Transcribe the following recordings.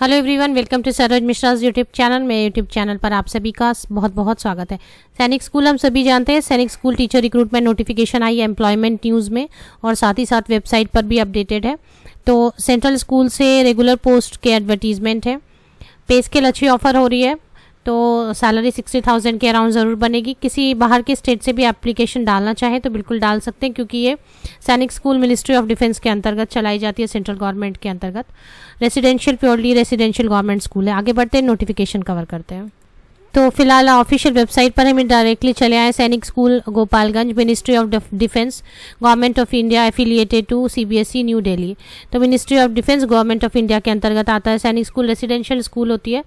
hello everyone welcome to Saroj Mishra's YouTube channel मेरे YouTube channel पर आप सभी का बहुत बहुत स्वागत है सैनिक स्कूल हम सभी जानते हैं Sainik school teacher recruitment notification आई है एम्प्लॉयमेंट न्यूज़ में और साथ ही साथ वेबसाइट पर भी अपडेटेड है तो सेंट्रल स्कूल से रेगुलर पोस्ट के एडवर्टीजमेंट है पे स्केल अच्छी ऑफर हो रही है तो सैलरी सिक्सटी थाउजेंड के अराउंड ज़रूर बनेगी किसी बाहर के स्टेट से भी एप्लीकेशन डालना चाहे तो बिल्कुल डाल सकते हैं क्योंकि ये सैनिक स्कूल मिनिस्ट्री ऑफ डिफेंस के अंतर्गत चलाई जाती है सेंट्रल गवर्नमेंट के अंतर्गत residential purely residential government school है आगे बढ़ते हैं नोटिफिकेशन कवर करते हैं तो फिलहाल ऑफिशियल वेबसाइट पर हमें डायरेक्टली चले आए Sainik school Gopalganj ministry of defence government of India affiliated to CBSE new Delhi तो ministry of defence government of India के अंतर्गत आता है सैनिक स्कूल रेसिडेंशियल स्कूल होती है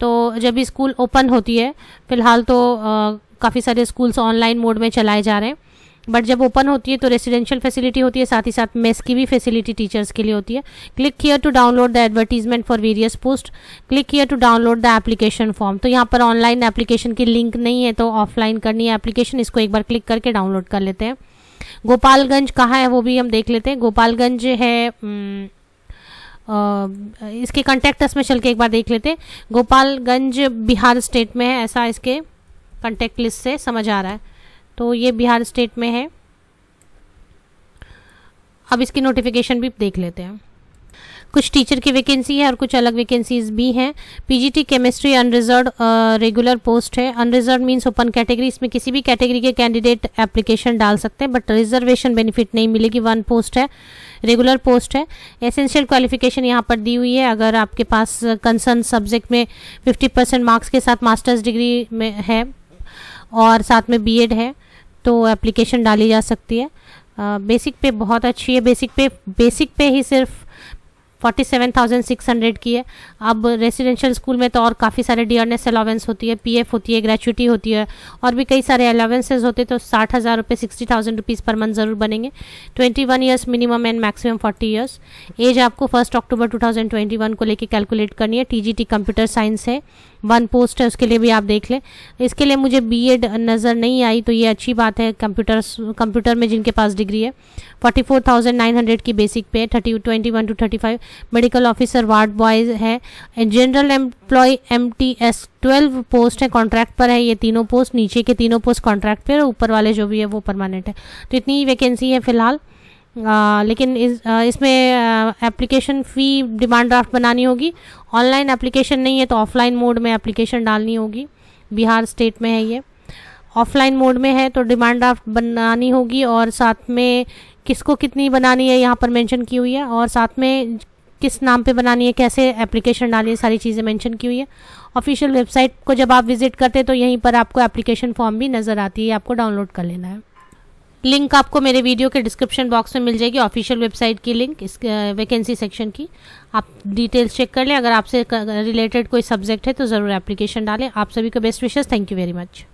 तो जब स्कूल ओपन होती है फिलहाल तो काफ़ी सारे स्कूल्स ऑनलाइन मोड में चलाए जा रहे हैं बट जब ओपन होती है तो रेसिडेंशियल फैसिलिटी होती है साथ ही साथ मेस की भी फैसिलिटी टीचर्स के लिए होती है click here to download the advertisement for various post click here to download the application form तो यहाँ पर ऑनलाइन एप्लीकेशन की लिंक नहीं है तो ऑफलाइन करनी है एप्लीकेशन इसको एक बार क्लिक करके डाउनलोड कर लेते हैं गोपालगंज कहाँ है वो भी हम देख लेते हैं गोपालगंज है आ, हम्म, इसके कंटेक्ट में चल के एक बार देख लेते हैं गोपालगंज बिहार स्टेट में है ऐसा इसके कंटेक्ट लिस्ट से समझ आ रहा है तो ये बिहार स्टेट में है अब इसकी नोटिफिकेशन भी देख लेते हैं कुछ टीचर की वैकेंसी है और कुछ अलग वैकेंसीज भी हैं PGT chemistry unreserved regular post है अनरिजर्व मींस ओपन कैटेगरी इसमें किसी भी कैटेगरी के कैंडिडेट एप्लीकेशन डाल सकते हैं बट रिजर्वेशन बेनिफिट नहीं मिलेगी वन पोस्ट है रेगुलर पोस्ट है एसेंशियल क्वालिफिकेशन यहाँ पर दी हुई है अगर आपके पास कंसर्न सब्जेक्ट में फिफ्टी परसेंट मार्क्स के साथ मास्टर्स डिग्री में है और साथ में बी है तो एप्लीकेशन डाली जा सकती है बेसिक पे बहुत अच्छी है बेसिक पे बेसिक पे ही सिर्फ 47,600 की है अब रेजिडेंशियल स्कूल में तो और काफ़ी सारे डियरनेस अलावेंस होती है पीएफ होती है ग्रेचुटी होती है और भी कई सारे अलावेंसेज होते तो साठ हज़ार रुपये sixty thousand rupees per month ज़रूर बनेंगे twenty one years minimum and maximum forty years age आपको first October two thousand twenty one को लेकर कैलकुलेट करनी है T G T computer science है वन पोस्ट है उसके लिए भी आप देख लें इसके लिए मुझे बीएड नज़र नहीं आई तो ये अच्छी बात है कंप्यूटर्स कंप्यूटर में जिनके पास डिग्री है 44,900 की basic pay thirty twenty one two thirty five medical officer ward boys है general employ M T S twelve post है कॉन्ट्रैक्ट पर है ये तीनों पोस्ट नीचे के तीनों पोस्ट कॉन्ट्रैक्ट पर ऊपर वाले जो भी है वो परमानेंट है तो इतनी वैकेंसी है फिलहाल आ, लेकिन इस आ, इसमें एप्लीकेशन फ़ी डिमांड ड्राफ्ट बनानी होगी ऑनलाइन एप्लीकेशन नहीं है तो ऑफलाइन मोड में एप्लीकेशन डालनी होगी बिहार स्टेट में है ये ऑफलाइन मोड में है तो डिमांड ड्राफ्ट बनानी होगी और साथ में किसको कितनी बनानी है यहाँ पर मेंशन की हुई है और साथ में किस नाम पे बनानी है कैसे एप्लीकेशन डालनी है सारी चीज़ें मेंशन की हुई है ऑफिशियल वेबसाइट को जब आप विज़िट करते हैं तो यहीं पर आपको एप्लीकेशन फॉर्म भी नज़र आती है आपको डाउनलोड कर लेना है लिंक आपको मेरे वीडियो के डिस्क्रिप्शन बॉक्स में मिल जाएगी ऑफिशियल वेबसाइट की लिंक इस वैकेंसी सेक्शन की आप डिटेल्स चेक कर लें अगर आपसे रिलेटेड कोई सब्जेक्ट है तो ज़रूर एप्लीकेशन डालें आप सभी को बेस्ट विशेष थैंक यू वेरी मच